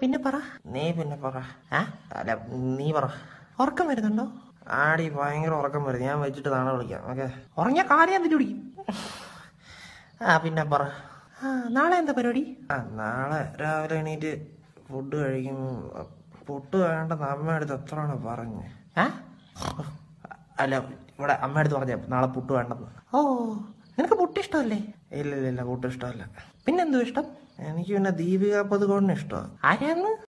പിന്നെ പറ നീ പിന്നെ പറ അല്ല നീ പറ ഉറക്കം വരുന്നുണ്ടോ ആടി ഭയങ്കര ഉറക്കം വരുന്നു ഞാൻ വെച്ചിട്ട് നാളെ വിളിക്കാം ഓക്കെ ഉറങ്ങിയ കാര്യം എന്തിനു വിളിക്കും ആ പിന്നെ പറ ആ നാളെ എന്താ പരിപാടി ആ നാളെ രാവിലെ എണീറ്റ് ഫുഡ് കഴിക്കും പൊട്ട് വേണ്ട അമ്മ അടുത്ത് എത്രയാണ് പറഞ്ഞ് അല്ല ഇവിടെ അമ്മ അടുത്ത് പറഞ്ഞ നാളെ പുട്ട് വേണ്ടെന്ന് ഓ നിനക്ക് പൊട്ടി ഇഷ്ടമല്ലേ ഇല്ല ഇല്ല ഇല്ല പൊട്ടി ഇഷ്ടമല്ല പിന്നെന്തോ ഇഷ്ടം എനിക്ക് പിന്നെ ദീപിക പതുകോണിനെ ഇഷ്ടമാണ് ആരാന്ന്